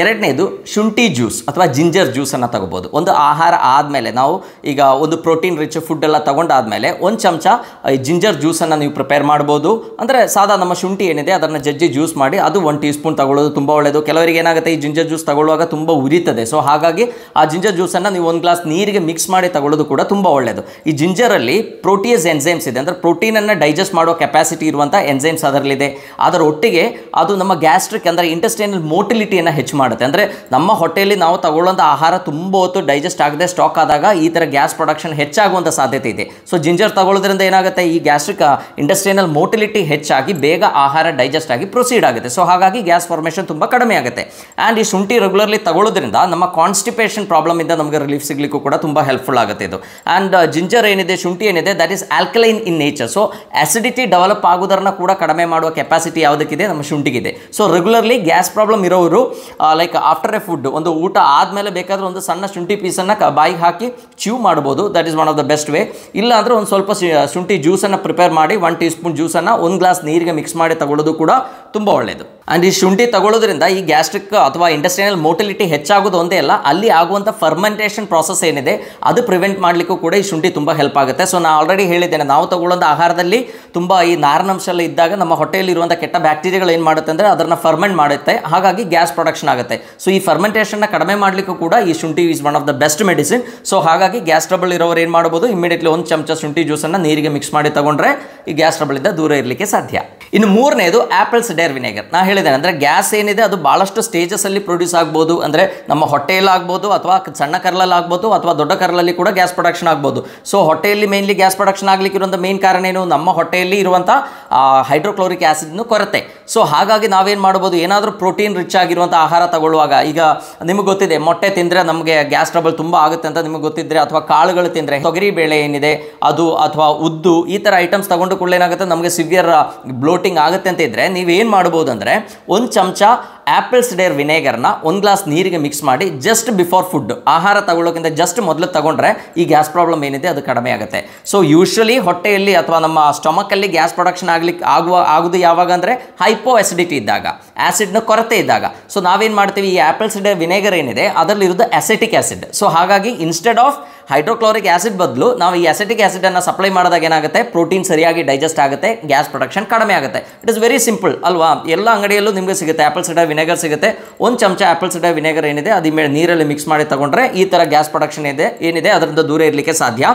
ಎರಡನೇದು ಶುಂಠಿ ಜ್ಯೂಸ್ ಅಥವಾ ಜಿಂಜರ್ ಜ್ಯೂಸನ್ನು ತಗೋಬೋದು ಒಂದು ಆಹಾರ ಆದಮೇಲೆ ನಾವು ಈಗ ಒಂದು ಪ್ರೋಟೀನ್ ರಿಚ್ ಫುಡ್ ಎಲ್ಲ ತೊಗೊಂಡಾದಮೇಲೆ ಒಂದು ಚಮಚ ಈ ಜಿಂಜರ್ ಜ್ಯೂಸನ್ನು ನೀವು ಪ್ರಿಪೇರ್ ಮಾಡ್ಬೋದು ಅಂದರೆ ಸಾದಾ ನಮ್ಮ ಶುಂಠಿ ಏನಿದೆ ಅದನ್ನು ಜಜ್ಜಿ ಜ್ಯೂಸ್ ಮಾಡಿ ಅದು ಒನ್ ಟೀ ಸ್ಪೂನ್ ತಗೊಳ್ಳೋದು ತುಂಬ ಒಳ್ಳೆಯದು ಕೆಲವರಿಗೆ ಏನಾಗುತ್ತೆ ಈ ಜಿಂಜರ್ ಜ್ಯೂಸ್ ತಗೊಳ್ಳುವಾಗ ತುಂಬ ಉರಿತದೆ ಸೊ ಹಾಗಾಗಿ ಆ ಜಿಂಜರ್ ಜ್ಯೂಸನ್ನು ನೀವು ಒಂದು ಗ್ಲಾಸ್ ನೀರಿಗೆ ಮಿಕ್ಸ್ ಮಾಡಿ ತಗೊಳ್ಳೋದು ಕೂಡ ತುಂಬ ಒಳ್ಳೆಯದು ಈ ಜಿಂಜರಲ್ಲಿ ಪ್ರೋಟೀಸ್ ಎನ್ಸೈಮ್ಸ್ ಇದೆ ಅಂದರೆ ಪ್ರೋಟೀನನ್ನು ಡೈಜೆಸ್ಟ್ ಮಾಡೋ ಕೆಪಾಸಿಟಿ ಇರುವಂಥ ಎನ್ಸೈಮ್ಸ್ ಅದರಲ್ಲಿದೆ ಅದರ ಒಟ್ಟಿಗೆ ಅದು ನಮ್ಮ ಗ್ಯಾಸ್ಟ್ರಿಕ್ ಅಂದರೆ ಇಂಟೆಸ್ಟೈನಲ್ ಮೋಟಿಲಿಟಿಯನ್ನು ಹೆಚ್ಚು ಮಾಡುತ್ತೆ ಅಂದರೆ ನಮ್ಮ ಹೊಟ್ಟೆಯಲ್ಲಿ ನಾವು ತಗೊಳ್ಳೋಂಥ ಆಹಾರ ತುಂಬ ಹೊತ್ತು ಡೈಜೆಸ್ಟ್ ಆಗದೆ ಸ್ಟಾಕ್ ಆದಾಗ ಈ ಥರ ಗ್ಯಾಸ್ ಪ್ರೊಡಕ್ಷನ್ ಹೆಚ್ಚಾಗುವಂಥ ಸಾಧ್ಯತೆ ಇದೆ ಸೊ ಜಿಂಜರ್ ತಗೊಳ್ಳೋದ್ರಿಂದ ಏನಾಗುತ್ತೆ ಈ ಗ್ಯಾಸ್ಟ್ರಿಕ್ ಇಂಡಸ್ಟ್ರಿಯಲ್ ಮೋಟಿಲಿಟಿ ಹೆಚ್ಚಾಗಿ ಬೇಗ ಆಹಾರ ಡೈಜೆಸ್ಟ್ ಆಗಿ ಪ್ರೊಸೀಡ್ ಆಗುತ್ತೆ ಸೊ ಹಾಗಾಗಿ ಗ್ಯಾಸ್ ಫಾರ್ಮೇಷನ್ ತುಂಬ ಕಡಿಮೆ ಆಗುತ್ತೆ ಆ್ಯಂಡ್ ಈ ಶುಂಠಿ ರೆಗ್ಯುಲರ್ಲಿ ತಗೊಳ್ಳೋದ್ರಿಂದ ನಮ್ಮ ಕಾನ್ಸ್ಟಿಪೇಷನ್ ಪ್ರಾಬ್ಲಮಿಂದ ನಮಗೆ ರಿಲೀಫ್ ಸಿಗಲಿಕ್ಕೂ ಕೂಡ ತುಂಬ ಹೆಲ್ಪ್ಫುಲ್ ಆಗುತ್ತೆ ಇದು ಆ್ಯಂಡ್ ಜಿಂಜರ್ ಏನಿದೆ ಶುಂಠಿ ಏನಿದೆ that is alkaline in nature so acidity develop ಆಗೋದನ್ನು ಕೂಡ ಕಡಿಮೆ ಮಾಡುವ ಕೆಪಾಸಿಟಿ ಯಾವುದಕ್ಕಿದೆ ನಮ್ಮ ಶುಂಠಿಗಿದೆ ಸೊ ರೆಗ್ಯುಲರ್ಲಿ ಗ್ಯಾಸ್ ಪ್ರಾಬ್ಲಮ್ ಇರೋರು ಲೈಕ್ ಆಫ್ಟರ್ ಎ ಫುಡ್ ಒಂದು ಊಟ ಆದಮೇಲೆ ಬೇಕಾದರೂ ಒಂದು ಸಣ್ಣ ಶುಂಠಿ ಪೀಸನ್ನು ಕ ಬಾಯಿಗೆ ಹಾಕಿ ಚ್ಯೂ ಮಾಡ್ಬೋದು that is one of the best way ಇಲ್ಲ ಅಂದರೆ ಒಂದು ಸ್ವಲ್ಪ ಶುಂಠಿ ಜ್ಯೂಸನ್ನು ಪ್ರಿಪೇರ್ ಮಾಡಿ ಒನ್ ಟೀ ಸ್ಪೂನ್ ಜ್ಯೂಸನ್ನು ಒಂದು ಗ್ಲಾಸ್ ನೀರಿಗೆ ಮಿಕ್ಸ್ ಮಾಡಿ ತಗೊಳ್ಳೋದು ಕೂಡ ತುಂಬ ಒಳ್ಳೆಯದು ಆ್ಯಂಡ್ ಈ ಶುಂಠಿ ತಗೊಳ್ಳೋದ್ರಿಂದ ಈ ಗ್ಯಾಸ್ಟ್ರಿಕ್ ಅಥವಾ ಇಂಡಸ್ಟ್ರಿಯಲ್ ಮೋಟಿಲಿಟಿ ಹೆಚ್ಚಾಗೋದು ಒಂದೇ ಅಲ್ಲ ಅಲ್ಲಿ ಆಗುವಂಥ ಫರ್ಮೆಂಟೇಷನ್ ಪ್ರಾಸೆಸ್ ಏನಿದೆ ಅದು ಪ್ರಿವೆಂಟ್ ಮಾಡಲಿಕ್ಕೂ ಕೂಡ ಈ ಶುಂಠಿ ತುಂಬ ಹೆಲ್ಪ್ ಆಗುತ್ತೆ ಸೊ ನಾನು ಆಲ್ರೆಡಿ ಹೇಳಿದ್ದೇನೆ ನಾವು ತಗೊಳ್ಳೋಂಥ ಆಹಾರದಲ್ಲಿ ತುಂಬ ಈ ನಾರಿನಂಶ ಎಲ್ಲ ಇದ್ದಾಗ ನಮ್ಮ ಹೊಟ್ಟೆಯಲ್ಲಿರುವಂಥ ಕೆಟ್ಟ ಬ್ಯಾಕ್ಟೀರಿಯಾಗಳು ಏನು ಮಾಡುತ್ತೆ ಅಂದರೆ ಅದನ್ನು ಫರ್ಮೆಂಟ್ ಮಾಡುತ್ತೆ ಹಾಗಾಗಿ ಗ್ಯಾಸ್ ಪ್ರೊಡಕ್ಷನ್ ಆಗುತ್ತೆ ಸೊ ಈ ಫರ್ಮೆಂಟೇಷನ್ನ ಕಡಿಮೆ ಮಾಡಲಿಕ್ಕೂ ಕೂಡ ಈ ಶುಂಠಿ is one of the best medicine so ಹಾಗಾಗಿ ಗ್ಯಾಸ್ ಟ್ರಬಲ್ ಇರೋರು ಏನು ಮಾಡ್ಬೋದು ಇಮಿಡಿಯೇಟ್ಲಿ ಒಂದು ಚಮಚ ಶುಂಠಿ ಜ್ಯೂಸನ್ನು ನೀರಿಗೆ ಮಿಕ್ಸ್ ಮಾಡಿ ತಗೊಂಡ್ರೆ ಈ ಗ್ಯಾಸ್ ಟ್ರಬಲ್ ದೂರ ಇರಲಿಕ್ಕೆ ಸಾಧ್ಯ ಇನ್ನು ಮೂರನೇದು ಆ್ಯಪಲ್ ಸಿಡೇರ್ ವಿನೆಗರ್ ನಾನು ಹೇಳಿದ್ದೇನೆ ಅಂದರೆ ಗ್ಯಾಸ್ ಏನಿದೆ ಅದು ಭಾಳಷ್ಟು ಅಲ್ಲಿ ಪ್ರೊಡ್ಯೂಸ್ ಆಗ್ಬೋದು ಅಂದರೆ ನಮ್ಮ ಹೊಟ್ಟೆಯಲ್ಲಾಗ್ಬೋದು ಅಥವಾ ಸಣ್ಣ ಆಗ್ಬೋದು ಅಥವಾ ದೊಡ್ಡ ಕರಲಲ್ಲಿ ಕೂಡ ಗ್ಯಾಸ್ ಪ್ರೊಡಕ್ಷನ್ ಆಗ್ಬೋದು ಸೊ ಹೊಟ್ಟೆಯಲ್ಲಿ ಮೇನ್ಲಿ ಗ್ಯಾಸ್ ಪ್ರೊಡಕ್ಷನ್ ಆಗಲಿಕ್ಕಿರುವಂಥ ಮೇನ್ ಕಾರಣ ಏನು ನಮ್ಮ ಹೊಟ್ಟೆಯಲ್ಲಿ ಇರುವಂಥ ಹೈಡ್ರೋಕ್ಲೋರಿಕ್ ಆ್ಯಸಿಡ್ನ ಕೊರತೆ ಸೊ ಹಾಗಾಗಿ ನಾವೇನು ಮಾಡ್ಬೋದು ಏನಾದರೂ ಪ್ರೋಟೀನ್ ರಿಚ್ ಆಗಿರುವಂಥ ಆಹಾರ ತಗೊಳ್ಳುವಾಗ ಈಗ ನಿಮಗೆ ಗೊತ್ತಿದೆ ಮೊಟ್ಟೆ ತಿಂದರೆ ನಮಗೆ ಗ್ಯಾಸ್ ಟ್ರಬಲ್ ತುಂಬ ಆಗುತ್ತೆ ಅಂತ ನಿಮಗೆ ಗೊತ್ತಿದ್ರೆ ಅಥವಾ ಕಾಳುಗಳು ತಿಂದರೆ ತೊಗರಿ ಬೇಳೆ ಏನಿದೆ ಅದು ಅಥವಾ ಉದ್ದು ಈ ಥರ ಐಟಮ್ಸ್ ತಗೊಂಡು ಏನಾಗುತ್ತೆ ನಮಗೆ ಸಿವಿಯರ್ ಬ್ಲೋ ಕೋಟಿಂಗ್ ಆಗುತ್ತೆ ಅಂತ ಇದ್ದರೆ ನೀವೇನು ಮಾಡ್ಬೋದು ಅಂದರೆ ಒಂದು ಚಮಚ ಆ್ಯಪಲ್ ಸಿಡೇರ್ ವಿನೇಗರ್ನ ಒಂದು ಗ್ಲಾಸ್ ನೀರಿಗೆ ಮಿಕ್ಸ್ ಮಾಡಿ ಜಸ್ಟ್ ಬಿಫೋರ್ ಫುಡ್ ಆಹಾರ ತಗೊಳ್ಳೋಕ್ಕಿಂತ ಜಸ್ಟ್ ಮೊದಲು ತಗೊಂಡ್ರೆ ಈ ಗ್ಯಾಸ್ ಪ್ರಾಬ್ಲಮ್ ಏನಿದೆ ಅದು ಕಡಿಮೆ ಆಗುತ್ತೆ ಸೊ ಯೂಶ್ವಲಿ ಹೊಟ್ಟೆಯಲ್ಲಿ ಅಥವಾ ನಮ್ಮ ಸ್ಟಮಕಲ್ಲಿ ಗ್ಯಾಸ್ ಪ್ರೊಡಕ್ಷನ್ ಆಗ್ಲಿಕ್ಕೆ ಆಗುವ ಆಗೋದು ಯಾವಾಗ ಅಂದರೆ ಹೈಪೋ ಆ್ಯಸಿಡಿಟಿ ಇದ್ದಾಗ ಆ್ಯಸಿಡ್ನ ಕೊರತೆ ಇದ್ದಾಗ ಸೊ ನಾವೇನು ಮಾಡ್ತೀವಿ ಈ ಆ್ಯಪಲ್ ಸಿಡೇರ್ ವಿನೇಗರ್ ಏನಿದೆ ಅದರಲ್ಲಿರೋದು ಅಸೆಟಿಕ್ ಆ್ಯಸಿಡ್ ಸೊ ಹಾಗಾಗಿ ಇನ್ಸ್ಟೆಡ್ ಆಫ್ ಹೈಡ್ರೋಕ್ಲೋರಿಕ್ ಆ್ಯಸಿಡ್ ಬದಲು ನಾವು ಈ ಅಸೆಟಿಕ್ ಆ್ಯಸಿಡನ್ನು ಸಪ್ಲೈ ಮಾಡಿದಾಗ ಏನಾಗುತ್ತೆ ಪ್ರೋಟೀನ್ ಸರಿಯಾಗಿ ಡೈಜೆಸ್ಟ್ ಆಗುತ್ತೆ ಗ್ಯಾಸ್ ಪ್ರೊಡಕ್ಷನ್ ಕಡಿಮೆ ಆಗುತ್ತೆ ಇಟ್ ಇಸ್ ವೆರಿ ಸಿಂಪಲ್ ಅಲ್ವಾ ಎಲ್ಲ ಅಂಗಡಿಯಲ್ಲೂ ನಿಮಗೆ ಸಿಗುತ್ತೆ ಆ್ಯಪಲ್ ಸಿಡರ್ ವಿನೆಗರ್ ಸಿಗುತ್ತೆ ಒಂದು ಚಮಚ ಆ್ಯಪಲ್ ಸಿಡರ್ ವಿನೆಗರ್ ಏನಿದೆ ಅದ ಮೇಲೆ ನೀರಲ್ಲಿ ಮಿಕ್ಸ್ ಮಾಡಿ ತಗೊಂಡ್ರೆ ಈ ಥರ ಗ್ಯಾಸ್ ಪ್ರೊಡಕ್ಷನ್ ಇದೆ ಏನಿದೆ ಅದರಿಂದ ದೂರ ಇರಲಿಕ್ಕೆ ಸಾಧ್ಯ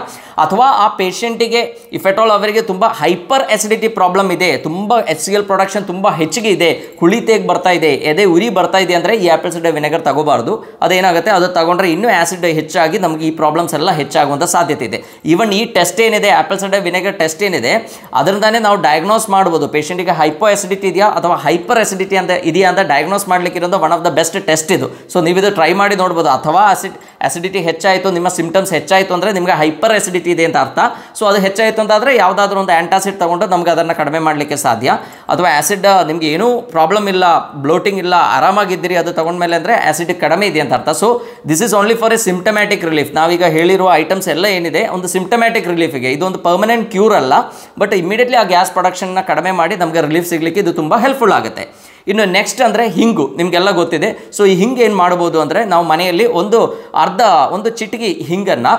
ಅಥವಾ ಆ ಪೇಷೆಂಟಿಗೆ ಇಫೆಟಾಲ್ ಅವರಿಗೆ ತುಂಬ ಹೈಪರ್ ಎಸಿಡಿಟಿ ಪ್ರಾಬ್ಲಮ್ ಇದೆ ತುಂಬ ಎಚ್ ಎಲ್ ಪ್ರೊಡಕ್ಷನ್ ತುಂಬ ಹೆಚ್ಚಿಗೆ ಇದೆ ಹುಳಿ ತೇಗ್ ಬರ್ತಾ ಇದೆ ಎದೆ ಉರಿ ಬರ್ತಾ ಇದೆ ಅಂದರೆ ಈ ಆ್ಯಪಲ್ ಸಿಡರ್ ವಿನೆಗರ್ ತಗೋಬಾರ್ದು ಅದೇನಾಗುತ್ತೆ ಅದು ತಗೊಂಡ್ರೆ ಇನ್ನೂ ಆ್ಯಸಿಡ್ ಹೆಚ್ಚಾಗಿ ನಮಗೆ ಈ ಪ್ರಾಬ್ಲಮ್ಸ್ ಎಲ್ಲ ಹೆಚ್ಚಾಗುವಂಥ ಸಾಧ್ಯತೆ ಇದೆ ಈವನ್ ಈ ಟೆಸ್ಟ್ ಏನಿದೆ ಆ್ಯಪಲ್ ಸಿಡರ್ ವಿನೆಗರ್ ಟೆಸ್ಟ್ ಏನಿದೆ ಅದರಿಂದಾನೇ ನಾವು ಡಯಾಗ್ನೋಸ್ ಮಾಡ್ಬೋದು ಪೇಷೆಂಟಿಗೆ ಹೈಪೋ ಎಸಿಡಿಟಿ ಇದೆಯಾ ಅಥವಾ ಹೈಪರ್ ಎಸಿಡಿಟಿ ಅಂತ ಇದೆಯಾ ಅಂತ ಡಯಾಗ್ನೋಸ್ ಡಯಾಗ್ನೋಸ್ ಇರೋದು one of the best test ಇದು ಸೊ ನೀವು ಇದು ಟ್ರೈ ಮಾಡಿ ನೋಡ್ಬೋದು ಅಥವಾ ಅಸಿಡ್ ಅಸಿಡಿಟಿ ಹೆಚ್ಚಾಯಿತು ನಿಮ್ಮ ಸಿಮ್ಟಮ್ಸ್ ಹೆಚ್ಚಾಯಿತು ಅಂದರೆ ನಿಮಗೆ ಹೈಪರ್ ಅಸಿಡಿಟಿ ಇದೆ ಅಂತ ಅರ್ಥ ಸೊ ಅದು ಹೆಚ್ಚಾಯಿತು ಅಂತಾದರೆ ಯಾವುದಾದ್ರೂ ಒಂದು ಆ್ಯಂಟಾಸಿಡ್ ತೊಗೊಂಡು ನಮಗೆ ಅದನ್ನು ಕಡಿಮೆ ಮಾಡಲಿಕ್ಕೆ ಸಾಧ್ಯ ಅಥವಾ ಆ್ಯಸಿಡ್ ನಿಮಗೆ ಏನೂ ಪ್ರಾಬ್ಲಮ್ ಇಲ್ಲ ಬ್ಲೋಟಿಂಗ್ ಇಲ್ಲ ಆರಾಮಾಗಿದ್ದೀರಿ ಅದು ತೊಗೊಂಡ್ಮೇಲೆ ಅಂದರೆ ಆ್ಯಸಿಡ್ ಕಡಿಮೆ ಇದೆ ಅಂತ ಅರ್ಥ so this is only for a symptomatic relief ನಾವೀಗ ಹೇಳಿರುವ ಐಟಮ್ಸ್ ಎಲ್ಲ ಏನಿದೆ ಒಂದು ಸಿಮ್ಟಮ್ಯಾಟಿಕ್ ರಿಲೀಫಿಗೆ ಇದೊಂದು ಪರ್ಮನೆಂಟ್ ಕ್ಯೂರ್ ಅಲ್ಲ ಬಟ್ ಇಮಿಡಿಯೇಟ್ಲಿ ಆ ಗ್ಯಾಸ್ ಪ್ರೊಡಕ್ಷನ್ನ ಕಡಿಮೆ ಮಾಡಿ ನಮಗೆ ರಿಲೀಫ್ ಸಿಗಲಿಕ್ಕೆ ಇದು ತುಂಬ ಹೆಲ್ಪ್ಫುಲ್ ಆಗುತ್ತೆ ಇನ್ನು ನೆಕ್ಸ್ಟ್ ಅಂದರೆ ಹಿಂಗು ನಿಮಗೆಲ್ಲ ಗೊತ್ತಿದೆ ಸೊ ಈ ಹಿಂಗೆ ಏನು ಮಾಡ್ಬೋದು ಅಂದರೆ ನಾವು ಮನೆಯಲ್ಲಿ ಒಂದು ಅರ್ಧ ಒಂದು ಚಿಟಕಿ ಹಿಂಗನ್ನು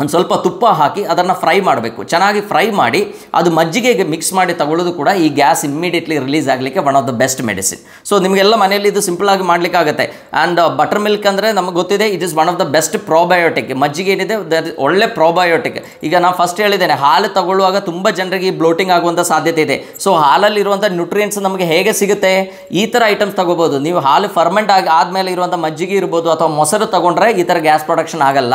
ಒಂದು ಸ್ವಲ್ಪ ತುಪ್ಪ ಹಾಕಿ ಅದನ್ನು ಫ್ರೈ ಮಾಡಬೇಕು ಚೆನ್ನಾಗಿ ಫ್ರೈ ಮಾಡಿ ಅದು ಮಜ್ಜಿಗೆಗೆ ಮಿಕ್ಸ್ ಮಾಡಿ ತಗೊಳ್ಳೋದು ಕೂಡ ಈ ಗ್ಯಾಸ್ ಇಮ್ಮಿಡಿಯೇಟ್ಲಿ ರಿಲೀಸ್ ಆಗಲಿಕ್ಕೆ one of the best medicine so ನಿಮಗೆಲ್ಲ ಮನೆಯಲ್ಲಿ ಇದು ಸಿಂಪಲ್ ಸಿಂಪಲಾಗಿ ಮಾಡಲಿಕ್ಕಾಗುತ್ತೆ ಆ್ಯಂಡ್ ಬಟರ್ uh, ಮಿಲ್ಕ್ ಅಂದರೆ ನಮಗೆ ಗೊತ್ತಿದೆ it is one of the best probiotic ಮಜ್ಜಿಗೆ ಏನಿದೆ ದಟ್ ಒಳ್ಳೆ ಪ್ರೋಬಯೋಟಿಕ್ ಈಗ ನಾನು ಫಸ್ಟ್ ಹೇಳಿದ್ದೇನೆ ಹಾಲು ತಗೊಳ್ಳುವಾಗ ತುಂಬ ಜನರಿಗೆ ಈ ಬ್ಲೋಟಿಂಗ್ ಆಗುವಂಥ ಸಾಧ್ಯತೆ ಇದೆ ಸೊ ಹಾಲಲ್ಲಿರುವಂಥ ನ್ಯೂಟ್ರಿಯೆಂಟ್ಸ್ ನಮಗೆ ಹೇಗೆ ಸಿಗುತ್ತೆ ಈ ಥರ ಐಟಮ್ಸ್ ತಗೋಬೋದು ನೀವು ಹಾಲು ಫರ್ಮೆಂಟ್ ಆಗಿ ಆದಮೇಲೆ ಇರುವಂಥ ಮಜ್ಜಿಗೆ ಇರ್ಬೋದು ಅಥವಾ ಮೊಸರು ತಗೊಂಡ್ರೆ ಈ ಥರ ಗ್ಯಾಸ್ ಪ್ರೊಡಕ್ಷನ್ ಆಗಲ್ಲ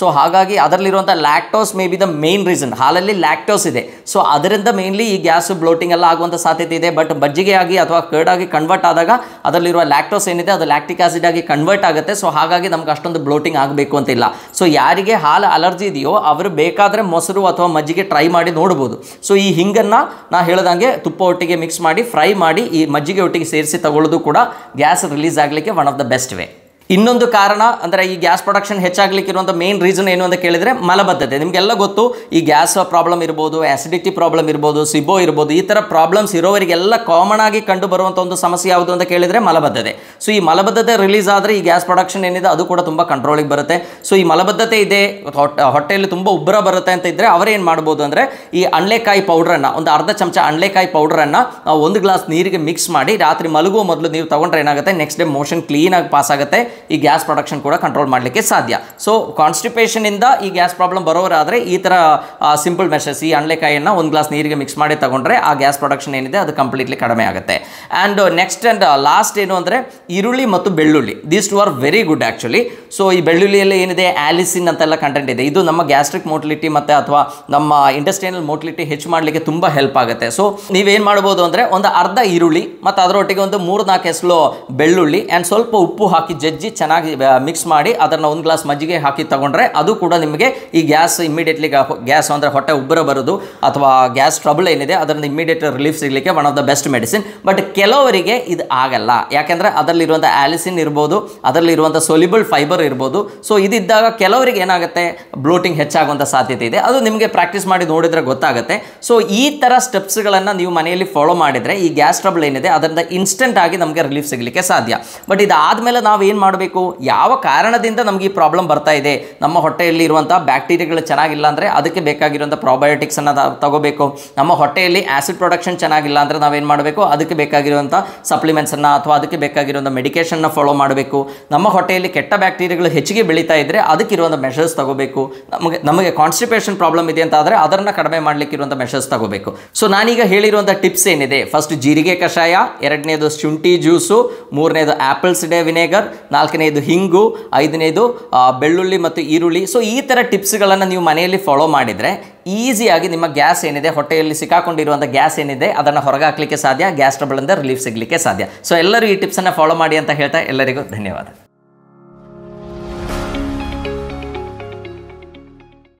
ಸೊ ಹಾಗಾಗಿ ಅದರ ಅದರಲ್ಲಿರುವಂಥ lactose may be the main reason ಹಾಲಲ್ಲಿ ಲ್ಯಾಕ್ಟೋಸ್ ಇದೆ ಸೊ ಅದರಿಂದ ಮೇನ್ಲಿ ಈ ಗ್ಯಾಸ್ ಬ್ಲೋಟಿಂಗ್ ಎಲ್ಲ ಆಗುವಂಥ ಸಾಧ್ಯತೆ ಇದೆ ಬಟ್ ಬಜ್ಜಿಗೆ ಆಗಿ ಅಥವಾ ಕರ್ಡ್ ಆಗಿ ಕನ್ವರ್ಟ್ ಆದಾಗ ಅದರಲ್ಲಿರುವ ಲ್ಯಾಕ್ಟೋಸ್ ಏನಿದೆ ಅದು ಲ್ಯಾಕ್ಟಿಕ್ ಆಸಿಡ್ ಆಗಿ ಕನ್ವರ್ಟ್ ಆಗುತ್ತೆ ಸೊ ಹಾಗಾಗಿ ನಮ್ಗೆ ಅಷ್ಟೊಂದು ಬ್ಲೋಟಿಂಗ್ ಆಗಬೇಕು ಅಂತಿಲ್ಲ ಸೊ ಯಾರಿಗೆ ಹಾಲು ಅಲರ್ಜಿ ಇದೆಯೋ ಅವರು ಬೇಕಾದರೆ ಮೊಸರು ಅಥವಾ ಮಜ್ಜಿಗೆ ಟ್ರೈ ಮಾಡಿ ನೋಡ್ಬೋದು ಸೊ ಈ ಹಿಂಗನ್ನು ನಾ ಹೇಳ್ದಂಗೆ ತುಪ್ಪ ಒಟ್ಟಿಗೆ ಮಿಕ್ಸ್ ಮಾಡಿ ಫ್ರೈ ಮಾಡಿ ಈ ಮಜ್ಜಿಗೆ ಒಟ್ಟಿಗೆ ಸೇರಿಸಿ ತಗೊಳ್ಳೋದು ಕೂಡ ಗ್ಯಾಸ್ ರಿಲೀಸ್ ಆಗಲಿಕ್ಕೆ one of the best way ಇನ್ನೊಂದು ಕಾರಣ ಅಂದರೆ ಈ ಗ್ಯಾಸ್ ಪ್ರೊಡಕ್ಷನ್ ಹೆಚ್ಚಾಗಲಿಕ್ಕೆ ಇರುವಂಥ ಮೇನ್ ರೀಸನ್ ಏನು ಅಂತ ಕೇಳಿದರೆ ಮಲಬದ್ಧತೆ ನಿಮಗೆಲ್ಲ ಗೊತ್ತು ಈ ಗ್ಯಾಸ್ ಪ್ರಾಬ್ಲಮ್ ಇರ್ಬೋದು ಆ್ಯಸಿಡಿಟಿ ಪ್ರಾಬ್ಲಮ್ ಇರ್ಬೋದು ಸಿಬೋ ಇರ್ಬೋದು ಈ ಥರ ಪ್ರಾಬ್ಲಮ್ಸ್ ಇರೋವರಿಗೆಲ್ಲ ಕಾಮನ್ ಆಗಿ ಕಂಡು ಬರುವಂಥ ಒಂದು ಸಮಸ್ಯೆ ಯಾವುದು ಅಂತ ಕೇಳಿದರೆ ಮಲಬದ್ಧತೆ ಸೊ ಈ ಮಲಬದ್ಧತೆ ರಿಲೀಸ್ ಆದರೆ ಈ ಗ್ಯಾಸ್ ಪ್ರೊಡಕ್ಷನ್ ಏನಿದೆ ಅದು ಕೂಡ ತುಂಬ ಕಂಟ್ರೋಲಿಗೆ ಬರುತ್ತೆ ಸೊ ಈ ಮಲಬದ್ಧತೆ ಇದೆ ಹೊಟ್ಟೆಯಲ್ಲಿ ತುಂಬ ಉಬ್ಬರ ಬರುತ್ತೆ ಅಂತ ಇದ್ದರೆ ಅವರೇನು ಮಾಡ್ಬೋದು ಅಂದರೆ ಈ ಅಣ್ಲೆಕಾಯಿ ಪೌಡ್ರನ್ನು ಒಂದು ಅರ್ಧ ಚಮಚ ಅಣ್ಲೆಕಾಯಿ ಪೌಡ್ರನ್ನು ಒಂದು ಗ್ಲಾಸ್ ನೀರಿಗೆ ಮಿಕ್ಸ್ ಮಾಡಿ ರಾತ್ರಿ ಮಲಗುವ ಮೊದಲು ನೀವು ತೊಗೊಂಡ್ರೆ ಏನಾಗುತ್ತೆ ನೆಕ್ಸ್ಟ್ ಡೇ ಮೋಷನ್ ಕ್ಲೀನಾಗಿ ಪಾಸ್ ಆಗುತ್ತೆ ಈ ಗ್ಯಾಸ್ ಪ್ರೊಡಕ್ಷನ್ ಕೂಡ ಕಂಟ್ರೋಲ್ ಮಾಡಲಿಕ್ಕೆ ಸಾಧ್ಯ ಸೊ ಕಾನ್ಸ್ಟಿಪೇಷನಿಂದ ಈ ಗ್ಯಾಸ್ ಪ್ರಾಬ್ಲಮ್ ಬರೋರಾದರೆ ಈ ಥರ ಸಿಂಪಲ್ ಮೆಷರ್ಸ್ ಈ ಅಣಲೆಕಾಯಿಯನ್ನು ಒಂದು ಗ್ಲಾಸ್ ನೀರಿಗೆ ಮಿಕ್ಸ್ ಮಾಡಿ ತಗೊಂಡ್ರೆ ಆ ಗ್ಯಾಸ್ ಪ್ರೊಡಕ್ಷನ್ ಏನಿದೆ ಅದು ಕಂಪ್ಲೀಟ್ಲಿ ಕಡಿಮೆ ಆಗುತ್ತೆ ಆ್ಯಂಡ್ ನೆಕ್ಸ್ಟ್ ಆ್ಯಂಡ್ ಲಾಸ್ಟ್ ಏನು ಅಂದರೆ ಈರುಳ್ಳಿ ಮತ್ತು ಬೆಳ್ಳುಳ್ಳಿ these two are very good actually so ಈ ಬೆಳ್ಳುಳ್ಳಿಯಲ್ಲಿ ಏನಿದೆ ಆಲಿಸಿನ್ ಅಂತೆಲ್ಲ ಕಂಟೆಂಟ್ ಇದೆ ಇದು ನಮ್ಮ ಗ್ಯಾಸ್ಟ್ರಿಕ್ ಮೋಟಿಲಿಟಿ ಮತ್ತು ಅಥವಾ ನಮ್ಮ ಇಂಟೆಸ್ಟೈನಲ್ ಮೋಟಿಲಿಟಿ ಹೆಚ್ಚು ಮಾಡಲಿಕ್ಕೆ ತುಂಬ ಹೆಲ್ಪ್ ಆಗುತ್ತೆ ಸೊ ನೀವೇನು ಮಾಡ್ಬೋದು ಅಂದರೆ ಒಂದು ಅರ್ಧ ಈರುಳ್ಳಿ ಮತ್ತು ಅದರೊಟ್ಟಿಗೆ ಒಂದು ಮೂರು ನಾಲ್ಕು ಹೆಸಲು ಬೆಳ್ಳುಳ್ಳಿ ಆ್ಯಂಡ್ ಸ್ವಲ್ಪ ಉಪ್ಪು ಹಾಕಿ ಜಜ್ಜಿ ಚೆನ್ನಾಗಿ ಮಿಕ್ಸ್ ಮಾಡಿ ಅದನ್ನು ಒಂದು ಗ್ಲಾಸ್ ಮಜ್ಜಿಗೆ ಹಾಕಿ ತಗೊಂಡ್ರೆ ಅದು ಕೂಡ ನಿಮಗೆ ಈ ಗ್ಯಾಸ್ ಇಮಿಡಿಯೇಟ್ಲಿ ಗ್ಯಾಸ್ ಅಂದರೆ ಹೊಟ್ಟೆ ಉಬ್ಬರ ಬರೋದು ಅಥವಾ ಗ್ಯಾಸ್ ಟ್ರಬಲ್ ಏನಿದೆ ಅದರಿಂದ ಇಮಿಡಿಯೇಟ್ ರಿಲೀಫ್ ಸಿಗಲಿಕ್ಕೆ one of the best medicine but ಕೆಲವರಿಗೆ ಇದು ಆಗಲ್ಲ ಯಾಕೆಂದರೆ ಅದರಲ್ಲಿರುವಂಥ ಆಲಿಸಿನ್ ಇರ್ಬೋದು ಅದರಲ್ಲಿರುವಂಥ ಸೊಲಿಬಲ್ ಫೈಬರ್ ಇರ್ಬೋದು ಸೊ ಇದಿದ್ದಾಗ ಕೆಲವರಿಗೆ ಏನಾಗುತ್ತೆ ಬ್ಲೋಟಿಂಗ್ ಹೆಚ್ಚಾಗುವಂಥ ಸಾಧ್ಯತೆ ಇದೆ ಅದು ನಿಮಗೆ ಪ್ರಾಕ್ಟೀಸ್ ಮಾಡಿ ನೋಡಿದರೆ ಗೊತ್ತಾಗುತ್ತೆ ಸೊ ಈ ಥರ ಸ್ಟೆಪ್ಸ್ಗಳನ್ನು ನೀವು ಮನೆಯಲ್ಲಿ ಫಾಲೋ ಮಾಡಿದರೆ ಈ ಗ್ಯಾಸ್ ಟ್ರಬಲ್ ಏನಿದೆ ಅದರಿಂದ ಇನ್ಸ್ಟೆಂಟ್ ಆಗಿ ನಮಗೆ ರಿಲೀಫ್ ಸಿಗಲಿಕ್ಕೆ ಸಾಧ್ಯ ಬಟ್ ಇದಾದ ಮೇಲೆ ನಾವು ಏನು ಮಾಡಬೇಕು ಮಾಡಬೇಕು ಯಾವ ಕಾರಣದಿಂದ ನಮಗೆ ಈ ಪ್ರಾಬ್ಲಮ್ ಬರ್ತಾ ಇದೆ ನಮ್ಮ ಹೊಟ್ಟೆಯಲ್ಲಿ ಇರುವಂಥ ಬ್ಯಾಕ್ಟೀರಿಯಾಗಳು ಚೆನ್ನಾಗಿಲ್ಲ ಅಂದ್ರೆ ಅದಕ್ಕೆ ಬೇಕಾಗಿರುವಂಥ ಅನ್ನ ತಗೋಬೇಕು ನಮ್ಮ ಹೊಟ್ಟೆಯಲ್ಲಿ ಆ್ಯಸಿಡ್ ಪ್ರೊಡಕ್ಷನ್ ಚೆನ್ನಾಗಿಲ್ಲ ಅಂದರೆ ನಾವೇನು ಮಾಡಬೇಕು ಅದಕ್ಕೆ ಬೇಕಾಗಿರುವಂಥ ಸಪ್ಲಿಮೆಂಟ್ಸನ್ನು ಅಥವಾ ಅದಕ್ಕೆ ಬೇಕಾಗಿರುವಂಥ ಅನ್ನು ಫಾಲೋ ಮಾಡಬೇಕು ನಮ್ಮ ಹೊಟ್ಟೆಯಲ್ಲಿ ಕೆಟ್ಟ ಬ್ಯಾಕ್ಟೀರಿಯಾಗಳು ಹೆಚ್ಚಿಗೆ ಬೆಳೀತಾ ಇದ್ದರೆ ಇರುವಂತಹ ಮೆಷರ್ಸ್ ತಗೋಬೇಕು ನಮಗೆ ನಮಗೆ ಕಾನ್ಸ್ಟಿಪೇಷನ್ ಪ್ರಾಬ್ಲಮ್ ಇದೆ ಅಂತ ಆದರೆ ಅದನ್ನ ಕಡಿಮೆ ಮಾಡಲಿಕ್ಕಿರುವಂಥ ಮೆಷರ್ಸ್ ತಗೋಬೇಕು ಸೊ ನಾನೀಗ ಹೇಳಿರುವಂತಹ ಟಿಪ್ಸ್ ಏನಿದೆ ಫಸ್ಟ್ ಜೀರಿಗೆ ಕಷಾಯ ಎರಡನೇದು ಶುಂಠಿ ಜ್ಯೂಸು ಮೂರನೇದು ಆಪಲ್ಸ್ ಡೇ ವಿನೇಗರ್ ನಾಲ್ಕನೇದು ಹಿಂಗು ಐದನೇದು ಬೆಳ್ಳುಳ್ಳಿ ಮತ್ತು ಈರುಳ್ಳಿ ಸೊ ಈ ಥರ ಟಿಪ್ಸ್ಗಳನ್ನು ನೀವು ಮನೆಯಲ್ಲಿ ಫಾಲೋ ಮಾಡಿದರೆ ಈಸಿಯಾಗಿ ನಿಮ್ಮ ಗ್ಯಾಸ್ ಏನಿದೆ ಹೊಟ್ಟೆಯಲ್ಲಿ ಸಿಕ್ಕಾಕೊಂಡಿರುವಂಥ ಗ್ಯಾಸ್ ಏನಿದೆ ಅದನ್ನು ಹೊರಗಾಕಲಿಕ್ಕೆ ಸಾಧ್ಯ ಗ್ಯಾಸ್ ಟ್ರಬಲಿಂದ ರಿಲೀಫ್ ಸಿಗಲಿಕ್ಕೆ ಸಾಧ್ಯ ಸೊ ಎಲ್ಲರೂ ಈ ಟಿಪ್ಸನ್ನು ಫಾಲೋ ಮಾಡಿ ಅಂತ ಹೇಳ್ತಾ ಎಲ್ಲರಿಗೂ ಧನ್ಯವಾದ